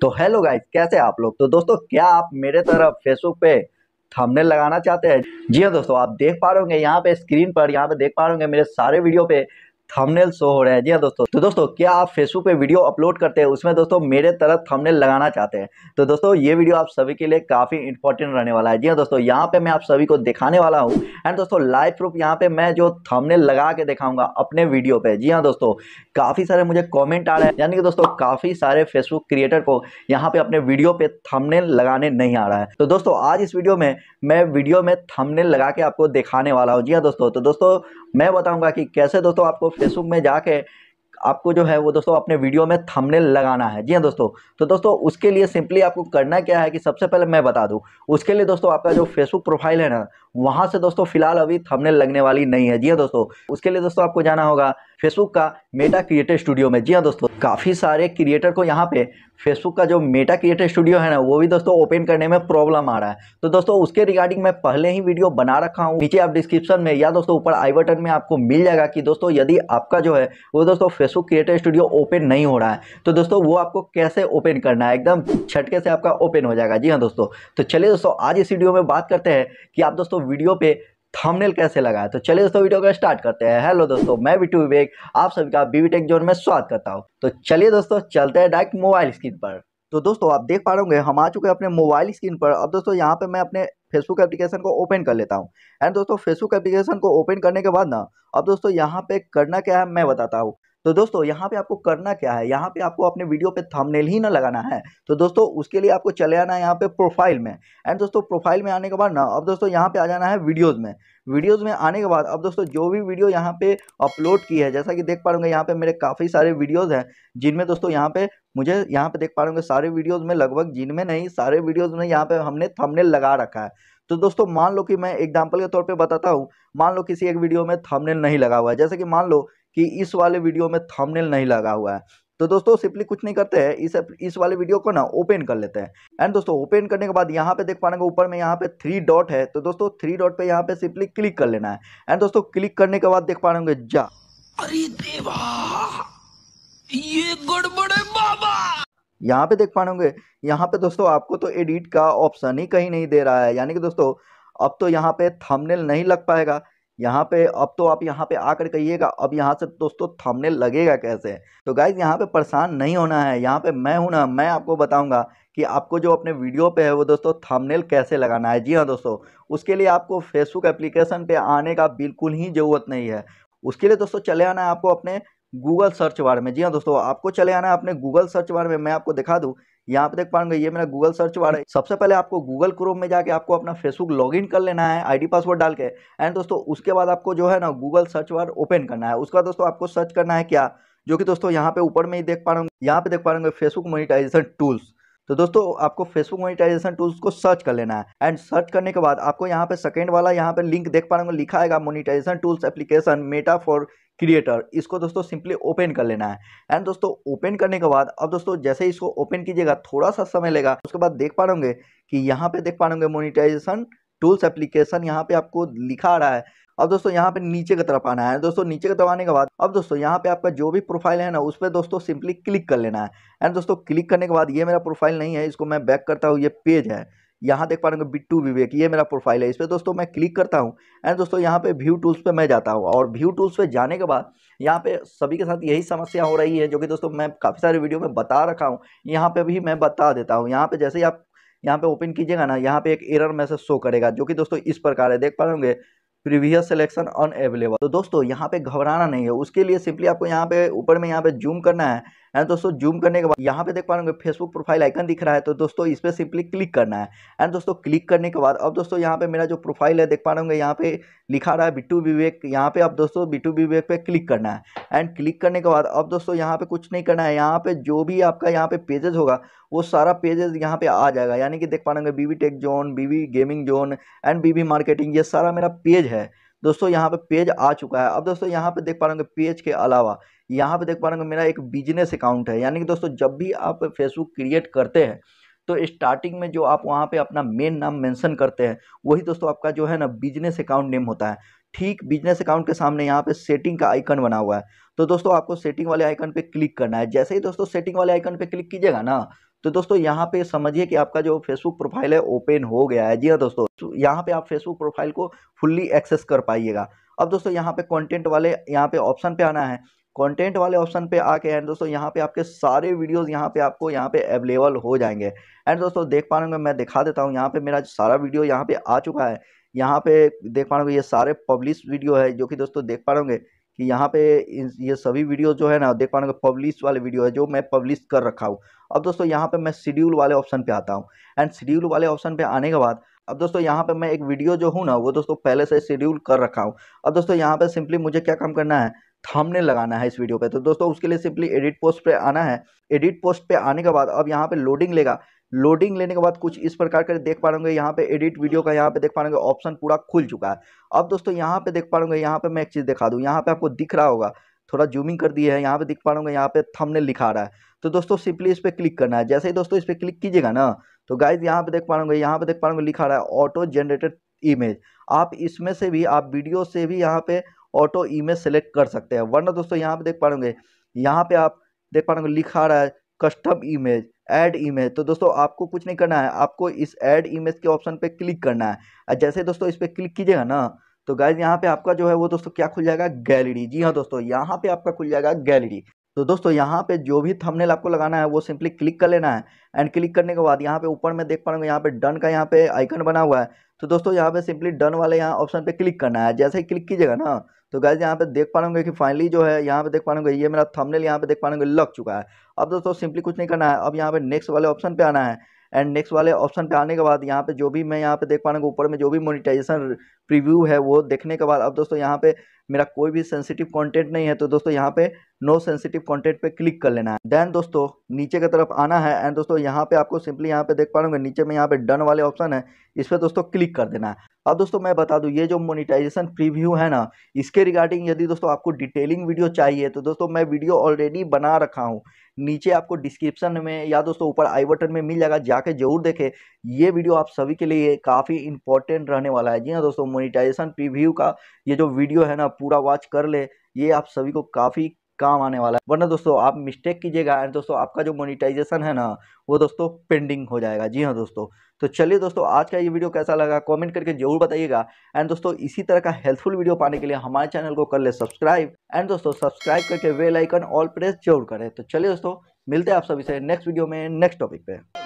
तो hello guys कैसे आप लोग तो दोस्तों क्या आप मेरे तरफ फेसबुक पे थंबनेल लगाना चाहते हैं जी हाँ दोस्तों आप देख पा रहे होंगे यहाँ पे स्क्रीन पर यहाँ पे देख पा रहे होंगे मेरे सारे वीडियो पे थंबनेल शो हो रहा है जी हाँ दोस्तों तो दोस्तों क्या आप फेसबुक पे वीडियो अपलोड करते हैं उसमें दोस्तों मेरे तरह थंबनेल लगाना चाहते हैं तो दोस्तों ये वीडियो आप सभी के लिए काफ़ी इंपॉर्टेंट रहने वाला है जी हाँ दोस्तों यहाँ पे मैं आप सभी को दिखाने वाला हूँ एंड दोस्तों लाइव प्रूफ यहाँ पे मैं जो थमनेल लगा के दिखाऊंगा अपने वीडियो पे जी हाँ दोस्तों काफ़ी सारे मुझे कॉमेंट आ रहे हैं यानी कि दोस्तों काफ़ी सारे फेसबुक क्रिएटर को यहाँ पे अपने वीडियो पे थमनेल लगाने नहीं आ रहा है तो दोस्तों आज इस वीडियो में मैं वीडियो में थमनेल लगा के आपको दिखाने वाला हूँ जी हाँ दोस्तों तो दोस्तों मैं बताऊँगा कि कैसे दोस्तों आपको फेसबुक में जाके आपको जो है वो दोस्तों अपने वीडियो में थंबनेल लगाना है जी हाँ दोस्तों तो दोस्तों उसके लिए सिंपली आपको करना क्या है कि सबसे पहले मैं बता दूँ उसके लिए दोस्तों आपका जो फेसबुक प्रोफाइल है ना वहां से दोस्तों फिलहाल अभी थंबनेल लगने वाली नहीं है जी हाँ दोस्तों उसके लिए दोस्तों आपको जाना होगा फेसबुक का मेटा क्रिएटर स्टूडियो में जी हाँ दोस्तों काफ़ी सारे क्रिएटर को यहाँ पे फेसबुक का जो मेटा क्रिएटर स्टूडियो है ना वो भी दोस्तों ओपन करने में प्रॉब्लम आ रहा है तो दोस्तों उसके रिगार्डिंग मैं पहले ही वीडियो बना रखा हूँ नीचे आप डिस्क्रिप्शन में या दोस्तों ऊपर आई बटन में आपको मिल जाएगा कि दोस्तों यदि आपका जो है वो दोस्तों फेसबुक क्रिएटर स्टूडियो ओपन नहीं हो रहा है तो दोस्तों वो आपको कैसे ओपन करना है एकदम छटके से आपका ओपन हो जाएगा जी हाँ दोस्तों तो चलिए दोस्तों आज इस वीडियो में बात करते हैं कि आप दोस्तों दोस्तों वीडियो पे थंबनेल कैसे लगाए तो चलिए दोस्तों वीडियो का स्टार्ट करते हैं हेलो दोस्तों मैं बिटू विवेक आप सभी का बीवी टेक जोन में स्वागत करता हूँ तो चलिए दोस्तों चलते हैं डायरेक्ट मोबाइल स्क्रीन पर तो दोस्तों आप देख पा रहे होंगे हम आ चुके हैं अपने मोबाइल स्क्रीन पर अब दोस्तों यहाँ पे मैं अपने फेसबुक एप्लीकेशन को ओपन कर लेता हूँ एंड दोस्तों फेसबुक एप्लीकेशन को ओपन करने के बाद ना अब दोस्तों यहाँ पे करना क्या है मैं बताता हूँ तो दोस्तों यहाँ पे आपको करना क्या है यहाँ पे आपको अपने वीडियो पे थंबनेल ही ना लगाना है तो दोस्तों उसके लिए आपको चले आना है यहाँ पे प्रोफाइल में एंड दोस्तों प्रोफाइल में आने के बाद ना अब दोस्तों यहाँ पे आ जाना है वीडियोज़ में वीडियोज़ में आने के बाद अब दोस्तों जो भी वीडियो यहाँ पे अपलोड की है जैसा कि देख पा रहे यहाँ पे मेरे काफ़ी सारे वीडियोज़ हैं जिनमें दोस्तों यहाँ पे मुझे यहाँ पे देख पा रहे सारे वीडियोज़ में लगभग जिनमें नहीं सारे वीडियोज़ में यहाँ पे हमने थमनेल लगा रखा है तो दोस्तों मान लो कि मैं एग्जाम्पल के तौर पर बताता हूँ मान लो किसी एक वीडियो में थंबनेल नहीं लगा हुआ है जैसे कि मान लो कि इस वाले वीडियो में थंबनेल नहीं लगा हुआ है तो दोस्तों सिंपली कुछ नहीं करते हैं इस इस वाले वीडियो को ना ओपन कर लेते हैं एंड दोस्तों ओपन करने के बाद यहाँ पे देख पाएंगे ऊपर में यहाँ पे थ्री डॉट है तो दोस्तों थ्री डॉट पे यहाँ पे सिंपली क्लिक कर लेना है एंड दोस्तों क्लिक करने के बाद देख पाएंगे जा अरे देवा ये गड़बड़े बाबा यहाँ पे देख पा पाएंगे यहाँ पे दोस्तों आपको तो एडिट का ऑप्शन ही कहीं नहीं दे रहा है यानी कि दोस्तों अब तो यहाँ पे थमनेल नहीं लग पाएगा यहाँ पे अब तो आप यहाँ पे आकर कहिएगा अब यहाँ से दोस्तों थमने लगेगा कैसे तो गाइज यहाँ पे परेशान नहीं होना है यहाँ पे मैं हूँ ना मैं आपको बताऊँगा कि आपको जो अपने वीडियो पे है वो दोस्तों थंबनेल कैसे लगाना है जी हाँ दोस्तों उसके लिए आपको फेसबुक एप्लीकेशन पे आने का बिल्कुल ही ज़रूरत नहीं है उसके लिए दोस्तों चले आना है आपको अपने गूगल सर्च बार में जी हाँ दोस्तों आपको चले आना है अपने गूगल सर्च बार में मैं आपको दिखा दूँ यहाँ पे देख पाऊंगा ये मेरा गूगल सर्च बार है सबसे पहले आपको गूगल क्रोम में जाके आपको अपना फेसबुक लॉगिन कर लेना है आईडी पासवर्ड डाल के एंड दोस्तों उसके बाद आपको जो है ना गूगल सर्च बार ओपन करना है उसका दोस्तों आपको सर्च करना है क्या जो कि दोस्तों यहाँ पे ऊपर में ही देख पा रहा हूँ यहाँ पे देख पा रहा हूँ फेसबुक मोनिटाइजेशन टूल्स तो दोस्तों आपको फेसबुक मोनिटाइजेशन टूल्स को सर्च कर लेना है एंड सर्च करने के बाद आपको यहाँ पे सेकेंड वाला यहाँ पे लिंक देख पा रहे लिखा है monetisation tools application Meta for creator इसको दोस्तों सिंपली ओपन कर लेना है एंड दोस्तों ओपन करने के बाद अब दोस्तों जैसे इसको ओपन कीजिएगा थोड़ा सा समय लेगा उसके बाद देख पा रहे कि यहाँ पे देख पा रहे मोनिटाइजेशन टूल्स एप्लीकेशन यहाँ पे आपको लिखा आ रहा है अब दोस्तों यहाँ पे नीचे की तरफ आना है दोस्तों नीचे की तरफ आने के बाद अब दोस्तों यहाँ पे आपका जो भी प्रोफाइल है ना उस पर दोस्तों सिंपली क्लिक कर लेना है एंड दोस्तों क्लिक करने के बाद ये मेरा प्रोफाइल नहीं है इसको मैं बैक करता हूँ ये पेज है यहाँ देख पा रहे हो बिट्टू विवेक ये मेरा प्रोफाइल है इस पर दोस्तों मैं क्लिक करता हूँ एंड दोस्तों यहाँ पे व्यू टूल्स पे मैं जाता हूँ और व्यू टूल्स पे जाने के बाद यहाँ पे सभी के साथ यही समस्या हो रही है जो कि दोस्तों मैं काफ़ी सारे वीडियो में बता रखा हूँ यहाँ पर भी मैं बता देता हूँ यहाँ पर जैसे ही आप यहाँ पे ओपन कीजिएगा ना यहाँ पे एक एरर मैसेज शो करेगा जो कि दोस्तों इस प्रकार है देख पा रहे होंगे प्रीवियस सिलेक्शन अनएवेलेबल तो दोस्तों यहाँ पे घबराना नहीं है उसके लिए सिंपली आपको यहाँ पे ऊपर में यहाँ पे जूम करना है एंड दोस्तों जूम करने के बाद यहाँ पे देख पा रहे फेसबुक प्रोफाइल आइकन दिख रहा है तो दोस्तों इस पर सिंपली क्लिक करना है एंड दोस्तों क्लिक करने के बाद अब दोस्तों यहाँ पे मेरा जो प्रोफाइल है देख पा रहे होंगे यहाँ पे लिखा रहा है बिट्टू विवेक यहाँ पे अब दोस्तों बिट्टू विवेक पे क्लिक करना है एंड क्लिक करने के बाद अब दोस्तों यहाँ पे कुछ नहीं करना है यहाँ पे जो भी आपका यहाँ पे पेजेस होगा वो सारा पेजेस यहाँ पे आ जाएगा यानी कि देख पा रहे होंगे B V tech zone B V gaming zone and B V marketing ये सारा मेरा पेज है दोस्तों यहाँ पे पेज आ चुका है अब दोस्तों यहाँ पे देख पा रहे होंगे पेज के अलावा यहाँ पे देख पा रहे होंगे मेरा एक बिजनेस अकाउंट है यानी कि दोस्तों जब भी आप फेसबुक क्रिएट करते हैं तो स्टार्टिंग में जो आप वहाँ पे अपना मेन नाम मेंशन करते हैं वही दोस्तों आपका जो है ना बिजनेस अकाउंट नेम होता है ठीक बिजनेस अकाउंट के सामने यहाँ पे सेटिंग का आइकन बना हुआ है तो दोस्तों आपको सेटिंग वाले आइकन पे क्लिक करना है जैसे ही दोस्तों सेटिंग वाले आइकन पे क्लिक कीजिएगा ना तो दोस्तों यहाँ पे समझिए कि आपका जो फेसबुक प्रोफाइल है ओपन हो गया है जी हाँ दोस्तों यहाँ पे आप फेसबुक प्रोफाइल को फुल्ली एक्सेस कर पाइएगा अब दोस्तों यहाँ पे कंटेंट वाले यहाँ पे ऑप्शन पे आना है कंटेंट वाले ऑप्शन पे आके एंड दोस्तों यहाँ पे आपके सारे वीडियोस यहाँ पे आपको यहाँ पे अवेलेबल हो जाएंगे एंड दोस्तों देख पा रहे मैं दिखा देता हूँ यहाँ पे मेरा सारा वीडियो यहाँ पे आ चुका है यहाँ पे देख पा रहे ये सारे पब्लिश वीडियो है जो कि दोस्तों देख पा रहे कि यहाँ पे ये सभी वीडियो जो है ना देख पाने पब्लिश वाले वीडियो है जो मैं पब्लिश कर रखा हूँ अब दोस्तों यहाँ पे मैं शेड्यूल वाले ऑप्शन पे आता हूँ एंड शेड्यूल वाले ऑप्शन पे आने के बाद अब दोस्तों यहाँ पे मैं एक वीडियो जो हूँ ना वो दोस्तों पहले से शेड्यूल कर रखा हूँ अब दोस्तों यहाँ पे सिंपली मुझे क्या काम करना है थंबनेल लगाना है इस वीडियो पे तो दोस्तों उसके लिए सिंपली एडिट पोस्ट पे आना है एडिट पोस्ट पे आने के बाद अब यहाँ पे लोडिंग लेगा लोडिंग लेने के बाद कुछ इस प्रकार के देख पा रहे यहाँ पे एडिट वीडियो का यहाँ पे देख पा रहे ऑप्शन पूरा खुल चुका है अब दोस्तों यहाँ पे देख पा रहे यहाँ पे मैं एक चीज़ दिखा दूँ यहाँ पे आपको दिख रहा होगा थोड़ा जूमिंग कर दिया है यहाँ पे दिख पा रहे यहाँ पे थमने लिखा रहा है तो दोस्तों सिंपली इस पर क्लिक करना है जैसे ही दोस्तों इस पर क्लिक कीजिएगा ना तो गाइज यहाँ पे देख पा रहे यहाँ पे देख पा रहे लिखा रहा है ऑटो जनरेटेड इमेज आप इसमें से भी आप वीडियो से भी यहाँ पे ऑटो इमेज सेलेक्ट कर सकते हैं वरना दोस्तों यहाँ पे देख पा रहे यहाँ पे आप देख पा रहे लिखा रहा है कस्टम इमेज ऐड इमेज तो दोस्तों आपको कुछ नहीं करना है आपको इस ऐड इमेज के ऑप्शन पे क्लिक करना है जैसे दोस्तों इस पर क्लिक कीजिएगा ना तो गाइज यहाँ पे आपका जो है वो दोस्तों क्या खुल जाएगा गैलरी जी हाँ दोस्तों यहाँ पे आपका खुल जाएगा गैलरी तो दोस्तों यहाँ पे जो भी थंबनेल आपको लगाना है वो सिंपली क्लिक कर लेना है एंड क्लिक करने के बाद यहाँ पे ऊपर में देख पाएंगे यहाँ पे डन का यहाँ पे आइकन बना हुआ है तो दोस्तों यहाँ पे सिंपली डन वाले यहाँ ऑप्शन पे क्लिक करना है जैसे ही क्लिक कीजिएगा ना तो गैस यहाँ पे देख पा रहे कि फाइनली जो है यहाँ पे देख पा रहे ये मेरा थंबनेल यहाँ पे देख पा रहे लग चुका है अब दोस्तों सिंपली कुछ नहीं करना है अब यहाँ पे नेक्स्ट वाले ऑप्शन पे आना है एंड नेक्स्ट वाले ऑप्शन पे आने के बाद यहाँ पे जो भी मैं यहाँ पे देख पा ऊपर में जो भी मोनिटाइजेशन प्रिव्यू है वो देखने के बाद अब दोस्तों यहाँ पे मेरा कोई भी सेंसिटिव कंटेंट नहीं है तो दोस्तों यहाँ पे नो सेंसिटिव कंटेंट पे क्लिक कर लेना है देन दोस्तों नीचे की तरफ आना है एंड दोस्तों यहाँ पे आपको सिंपली यहाँ पे देख पा रहे नीचे में यहाँ पे डन वाले ऑप्शन है इस पर दोस्तों क्लिक कर देना है अब दोस्तों मैं बता दूं ये जो मोनिटाइजेशन प्रीव्यू है ना इसके रिगार्डिंग यदि दोस्तों आपको डिटेलिंग वीडियो चाहिए तो दोस्तों मैं वीडियो ऑलरेडी बना रखा हूँ नीचे आपको डिस्क्रिप्शन में या दोस्तों ऊपर आई बटन में मिल जाएगा जाके जरूर देखें ये वीडियो आप सभी के लिए काफ़ी इंपॉर्टेंट रहने वाला है जी हाँ दोस्तों मोनिटाइजेशन प्रीव्यू का ये जो वीडियो है ना पूरा वॉच कर ले ये आप सभी को काफ़ी काम आने वाला है वरना दोस्तों आप मिस्टेक कीजिएगा एंड दोस्तों आपका जो मोनिटाइजेशन है ना वो दोस्तों पेंडिंग हो जाएगा जी हाँ दोस्तों तो चलिए दोस्तों आज का ये वीडियो कैसा लगा कमेंट करके जरूर बताइएगा एंड दोस्तों इसी तरह का हेल्पफुल वीडियो पाने के लिए हमारे चैनल को कर ले सब्सक्राइब एंड दोस्तों सब्सक्राइब करके वेलाइकन ऑल प्रेस जरूर करें तो चलिए दोस्तों मिलते हैं आप सभी से नेक्स्ट वीडियो में नेक्स्ट टॉपिक पे